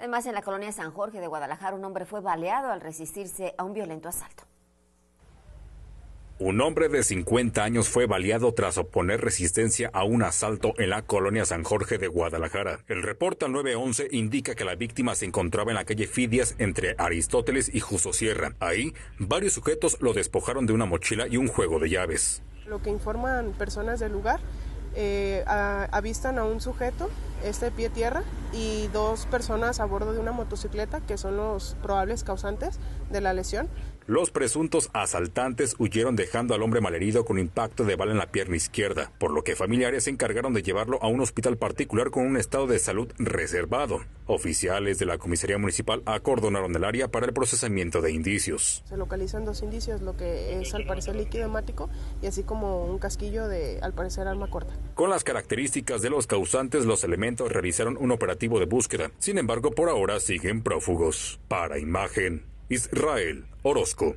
Además, en la colonia San Jorge de Guadalajara, un hombre fue baleado al resistirse a un violento asalto. Un hombre de 50 años fue baleado tras oponer resistencia a un asalto en la colonia San Jorge de Guadalajara. El reporte al 911 indica que la víctima se encontraba en la calle Fidias entre Aristóteles y Justo Sierra. Ahí, varios sujetos lo despojaron de una mochila y un juego de llaves. Lo que informan personas del lugar, eh, avistan a un sujeto este pie tierra y dos personas a bordo de una motocicleta que son los probables causantes de la lesión. Los presuntos asaltantes huyeron dejando al hombre malherido con impacto de bala en la pierna izquierda, por lo que familiares se encargaron de llevarlo a un hospital particular con un estado de salud reservado. Oficiales de la comisaría municipal acordonaron el área para el procesamiento de indicios. Se localizan dos indicios, lo que es al parecer líquido hemático y así como un casquillo de al parecer arma corta. Con las características de los causantes, los elementos realizaron un operativo de búsqueda. Sin embargo, por ahora siguen prófugos. Para imagen, Israel Orozco.